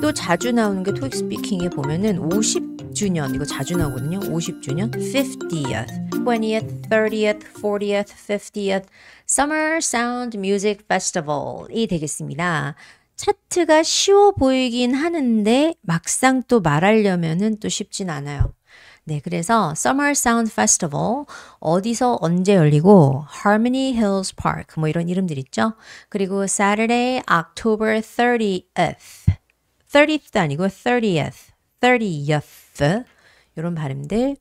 또 자주 나오는 게 토익 스피킹에 보면은 50주년 이거 자주 나오거든요. 50주년 50th, 20th, 30th, 40th, 50th Summer Sound Music Festival이 되겠습니다. 차트가 쉬워 보이긴 하는데 막상 또 말하려면은 또 쉽진 않아요. 네, 그래서 Summer Sound Festival 어디서 언제 열리고 Harmony Hills Park 뭐 이런 이름들 있죠. 그리고 Saturday, October 30th 30th 아니고 30th, 30th 이런 발음들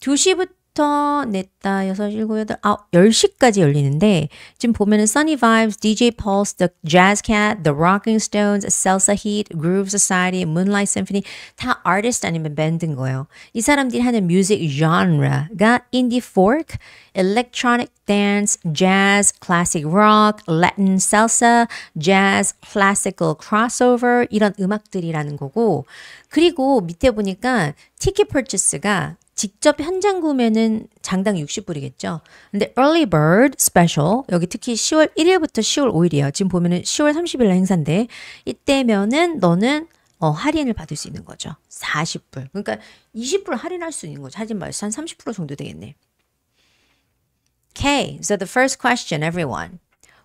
2시부터 6시부터 넷다 6, 7, 8, 아, 10시까지 열리는데 지금 보면은 Sunny Vibes, DJ Pulse, The Jazz Cat, The Rocking Stones, Salsa Heat, Groove Society, Moonlight Symphony 다 a r 아티스트 아니면 밴드인 거예요. 이 사람들이 하는 music genre가 indie folk, electronic dance, jazz, classic rock, Latin salsa, jazz, classical crossover 이런 음악들이라는 거고 그리고 밑에 보니까 티켓 퍼 u 스가 직접 현장 구매는 장당 60불이겠죠. 근데 early bird special 여기 특히 10월 1일부터 10월 5일이에요. 지금 보면은 10월 30일 날 행사인데 이때면은 너는 어, 할인을 받을 수 있는 거죠. 40불. 그러니까 20불 할인할 수 있는 거죠. 하진 말서 한30% 정도 되겠네. Okay, so the first question, everyone.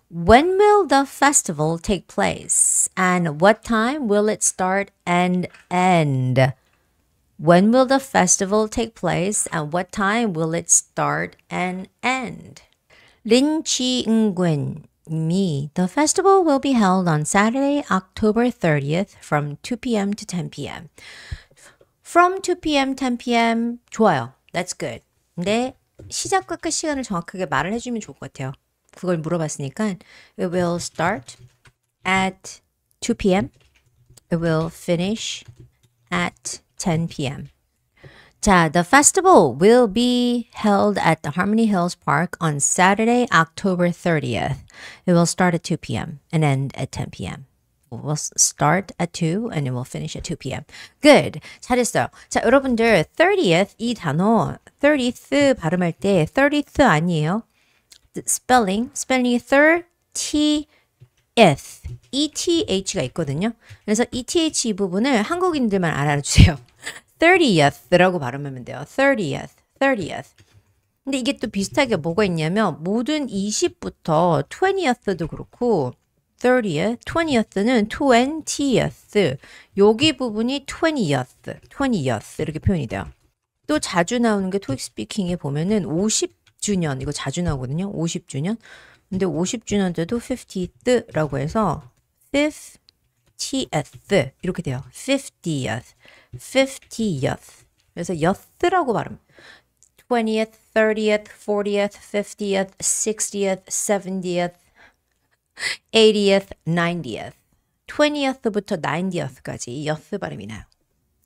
When will the festival take place? And what time will it start and end? When will the festival take place and what time will it start and end? Lin Chi Nguyen Mi. The festival will be held on Saturday, October 30th from 2 p.m. to 10 p.m. From 2 p.m. 10 p.m. 좋아요. That's good. 근데 시작과 끝 시간을 정확하게 말을 해주면 좋을 것 같아요. 그걸 물어봤으니까 It will start at 2 p.m. It will finish at 10 p.m. 자, the festival will be held at the Harmony Hills Park on Saturday, October 30th. It will start at 2 p.m. and end at 10 p.m. we will start at 2 and it will finish at 2 p.m. Good. 잘했어요. 자, 여러분들 30th 이 단어 30th 발음할 때 30th 아니에요. spelling, spelling 30th ETH가 있거든요. 그래서 ETH 이 부분을 한국인들만 알아주세요. 30th라고 발음하면 돼요. 30th, 30th. 근데 이게 또 비슷하게 뭐가 있냐면 모든 20부터 20th도 그렇고 30th, 20th는 20th. 여기 부분이 20th, 20th 이렇게 표현이 돼요. 또 자주 나오는 게 토익 스피킹에 보면은 50주년 이거 자주 나오거든요. 50주년. 근데 50주년 때도 50th라고 해서 5th 50th 이렇게 돼요. 50th, 50th. 그래서 여th라고 발음. 20th, 30th, 40th, 50th, 60th, 70th, 80th, 90th. 20th부터 90th까지 여th 발음이 나요.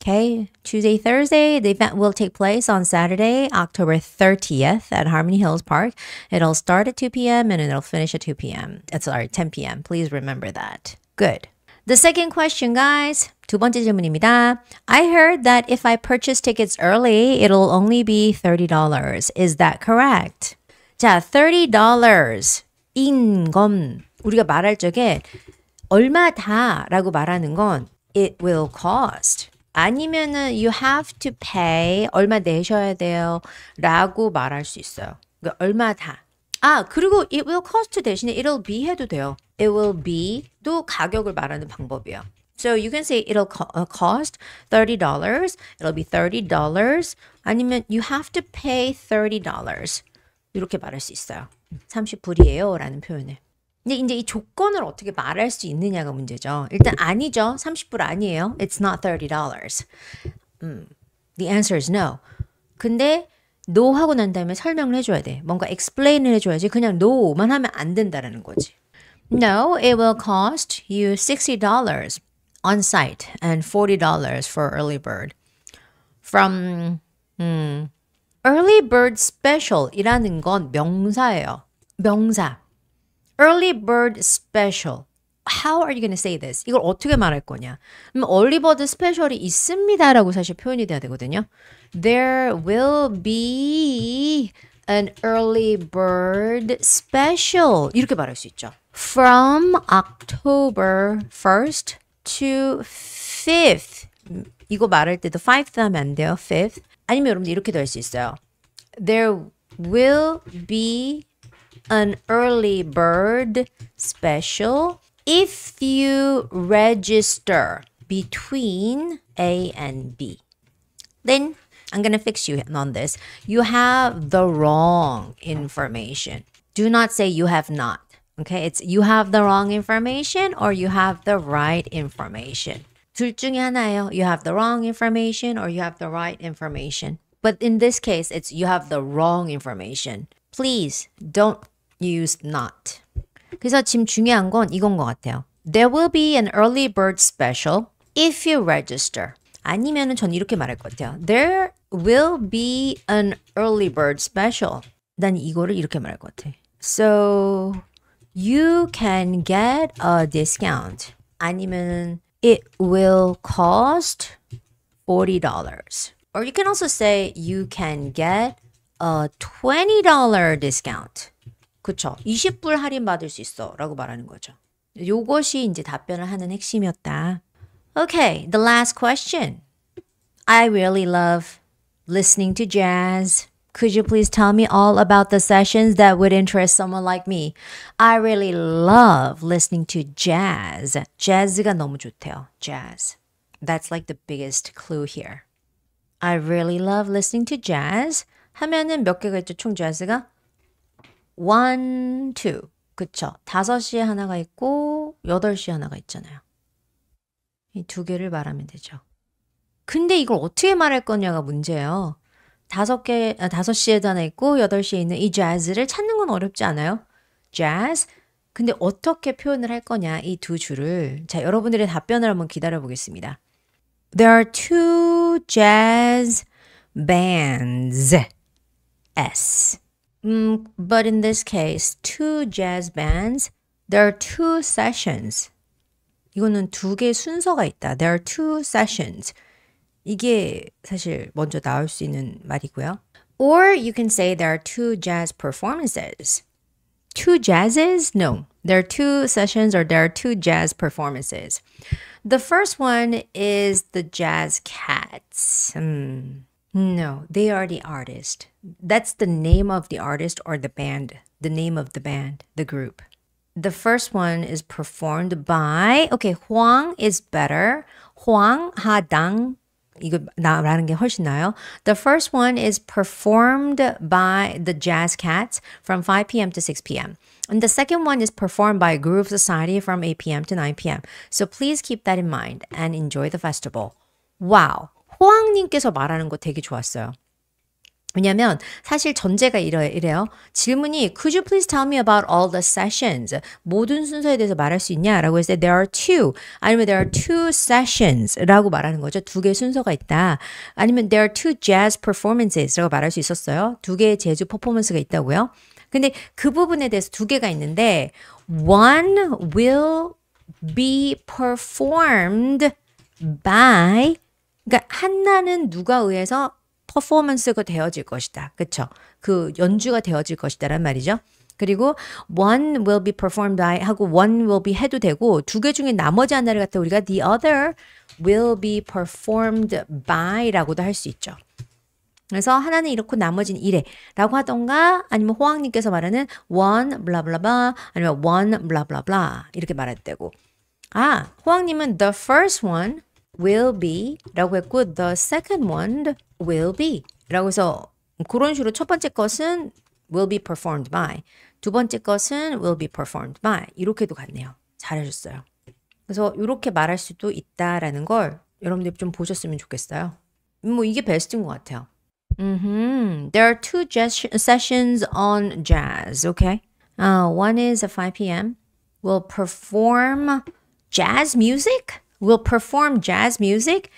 Okay, Tuesday, Thursday, the event will take place on Saturday, October 30th at Harmony Hills Park. It'll start at 2 p.m. and it'll finish at 2 p.m. sorry, 10 p.m. Please remember that. Good. The second question, guys. 두 번째 질문입니다. I heard that if I purchase tickets early, it'll only be $30. Is that correct? 자, $30인 건 우리가 말할 적에 얼마다라고 말하는 건 it will cost. 아니면은 you have to pay 얼마 내셔야 돼요 라고 말할 수 있어요. 그러니까 얼마다. 아 그리고 it will cost 대신에 it'll be 해도 돼요. it will be도 가격을 말하는 방법이에요. So you can say it'll uh, cost $30. It'll be $30. 아니면 you have to pay $30. 이렇게 말할 수 있어요. 30불이에요. 라는 표현을. 근데 이제 이 조건을 어떻게 말할 수 있느냐가 문제죠. 일단 아니죠. 30불 아니에요. It's not $30. 음, the answer is no. 근데 no 하고 난 다음에 설명을 해줘야 돼. 뭔가 explain을 해줘야지. 그냥 no만 하면 안된다는 거지. No, it will cost you $60 on site and $40 for early bird. From hmm, early bird special이라는 건 명사예요. 명사. Early bird special. How are you going to say this? 이걸 어떻게 말할 거냐? 그럼 early bird special이 있습니다라고 사실 표현이 돼야 되거든요. There will be an early bird special 이렇게 말할 수 있죠. From October 1st to 5th 이거 말할 때도 5th 하면 안 돼요. 5th 아니면 여러분들 이렇게도 할 수 있어요. There will be an early bird special if you register between A and B. Then I'm going to fix you on this. You have the wrong information. Do not say you have not. Okay, it's you have the wrong information or you have the right information. 둘 중에 하나예요. You have the wrong information or you have the right information. But in this case, it's you have the wrong information. Please don't use not. 그래서 지금 중요한 건 이건 것 같아요. There will be an early bird special if you register. 아니면은 전 이렇게 말할 것 같아요. There will be an early bird special. 난 이거를 이렇게 말할 것 같아. So you can get a discount. 아니면 it will cost $40. Or you can also say you can get a $20 discount. 그쵸. 20불 할인 받을 수 있어. 라고 말하는 거죠. 요것이 이제 답변을 하는 핵심이었다. Okay, the last question. I really love listening to jazz. Could you please tell me all about the sessions that would interest someone like me? I really love listening to jazz. jazz가 너무 좋대요. Jazz. That's like the biggest clue here. I really love listening to jazz. 하면은 몇 개가 있죠? 총 jazz가 one, two. 그쵸? 다섯 시에 하나가 있고 여덟 하나가 있잖아요. 이두 개를 말하면 되죠. 근데 이걸 어떻게 말할 거냐가 문제예요. 다섯 개, 아, 다섯 시에 단어 있고 여덟 시에 있는 이 jazz를 찾는 건 어렵지 않아요? jazz. 근데 어떻게 표현을 할 거냐 이 두 줄을 자 여러분들의 답변을 한번 기다려 보겠습니다. There are two jazz bands. S. Mm, but in this case, two jazz bands. There are two sessions. 이거는 두개 순서가 있다. There are two sessions. 이게 사실 먼저 나올 수 있는 말이고요. Or you can say there are two jazz performances. Two jazzes? No. There are two sessions or there are two jazz performances. The first one is the Jazz Cats. Mm. No, they are the artist. That's the name of the artist or the band, the name of the band, the group. The first one is performed by okay, Huang is better. Huang Hadang 이거 나라는 게 훨씬 나요. The first one is performed by the Jazz Cats from 5 p.m. to 6 p.m. And the second one is performed by Groove Society from 8 p.m. to 9 p.m. So please keep that in mind and enjoy the festival. Wow. 호황님께서 말하는 거 되게 좋았어요. 왜냐면 사실 전제가 이래, 이래요. 질문이 Could you please tell me about all the sessions? 모든 순서에 대해서 말할 수 있냐? 라고 했을 때 There are two 아니면 There are two sessions 라고 말하는 거죠. 두 개의 순서가 있다. 아니면 There are two jazz performances 라고 말할 수 있었어요. 두 개의 재즈 퍼포먼스가 있다고요. 근데 그 부분에 대해서 두 개가 있는데 One will be performed by 그러니까 하나는 누가 의해서 퍼포먼스가 되어질 것이다. 그쵸? 그 연주가 되어질 것이다란 말이죠. 그리고 one will be performed by 하고 one will be 해도 되고 두 개 중에 나머지 하나를 갖다 우리가 the other will be performed by라고도 할 수 있죠. 그래서 하나는 이렇고 나머지는 이래라고 하던가 아니면 호황님께서 말하는 one 블라블라블라 아니면 one 블라블라블라 이렇게 말해도 되고 아 호황님은 the first one will be 라고 했고 the second one will be 라고 해서 그런 식으로 첫 번째 것은 will be performed by 두 번째 것은 will be performed by 이렇게도 갔네요. 잘해줬어요. 그래서 이렇게 말할 수도 있다라는 걸 여러분들이 좀 보셨으면 좋겠어요. 뭐 이게 베스트인 것 같아요. Mm-hmm. There are two sessions on jazz, okay? Uh, one is at 5 p.m. We'll perform jazz music? will perform jazz music.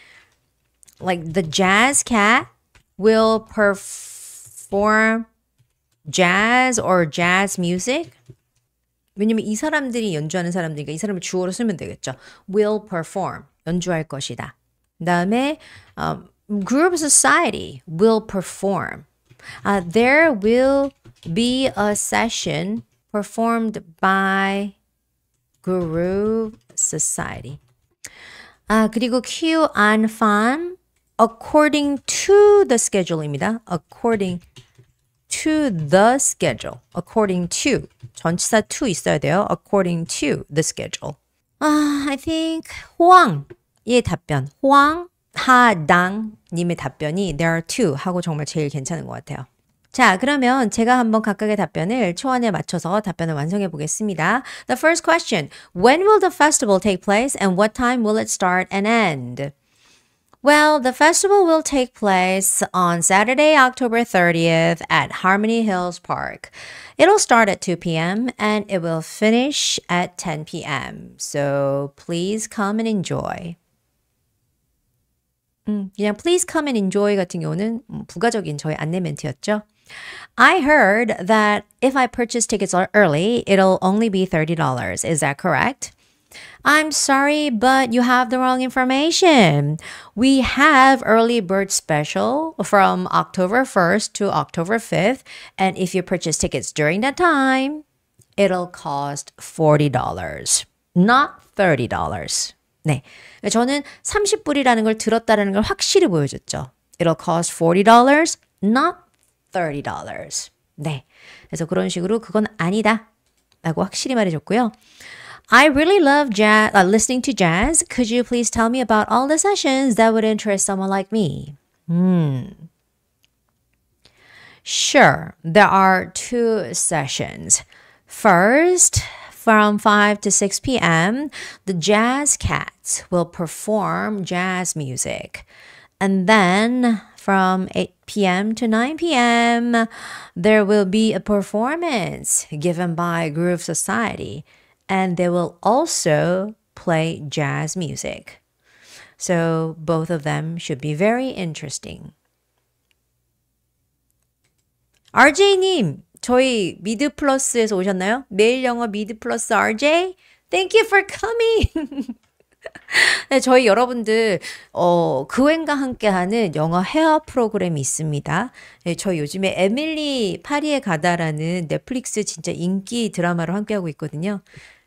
Like the jazz cat will perform jazz or jazz music. 왜냐면 이 사람들이 연주하는 사람들이니까 이 사람을 주어로 쓰면 되겠죠. will perform 연주할 것이다. 그다음에 um, group society will perform. Uh, there will be a session performed by group society. 아, 그리고 Q on farm according to the schedule입니다. according to the schedule. according to 전치사 to 있어야 돼요. according to the schedule. 아, I think 호황의 답변. 호황 하당 님의 답변이 there are two 하고 정말 제일 괜찮은 것 같아요. 자, 그러면 제가 한번 각각의 답변을 초안에 맞춰서 답변을 완성해 보겠습니다. The first question. When will the festival take place and what time will it start and end? Well, the festival will take place on Saturday, October 30th at Harmony Hills Park. It'll start at 2 p.m. and it will finish at 10 p.m. So please come and enjoy. 음, 그냥 please come and enjoy 같은 경우는 부가적인 저의 안내 멘트였죠. I heard that if I purchase tickets early, it'll only be $30. Is that correct? I'm sorry, but you have the wrong information. We have early bird special from October 1st to October 5th, and if you purchase tickets during that time, it'll cost $40, not $30. 네. 저는 30불이라는 걸 들었다라는 걸 확실히 보여줬죠. It'll cost $40, not $30. 네. 그래서 그런 식으로 그건 아니다라고 확실히 말해줬고요. I really love jazz, uh, listening to jazz. Could you please tell me about all the sessions that would interest someone like me? Hmm. Sure, there are two sessions. First, from 5 to 6 p.m., the Jazz Cats will perform jazz music. And then from 8 p.m. to 9 p.m., there will be a performance given by Groove Society, and they will also play jazz music. So, both of them should be very interesting. RJ님, 저희 미드 플러스에서 오셨나요? 매일 영어 미드 플러스 RJ? Thank you for coming! 네, 저희 여러분들 어 그웬과 함께하는 영어 헤어 프로그램이 있습니다. 네, 저 요즘에 에밀리 파리에 가다라는 넷플릭스 진짜 인기 드라마로 함께하고 있거든요.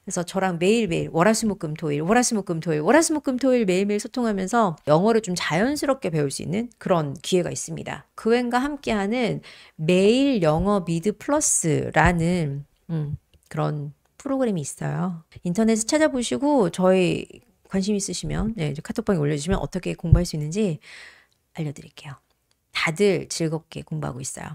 그래서 저랑 매일매일 월화수목금토일 월화수목금토일 월화수목금토일 매일매일 소통하면서 영어를 좀 자연스럽게 배울 수 있는 그런 기회가 있습니다. 그웬과 함께하는 매일 영어 미드 플러스라는 음, 그런 프로그램이 있어요. 인터넷에 찾아보시고 저희 관심 있으시면 네, 카톡방에 올려주시면 어떻게 공부할 수 있는지 알려드릴게요. 다들 즐겁게 공부하고 있어요.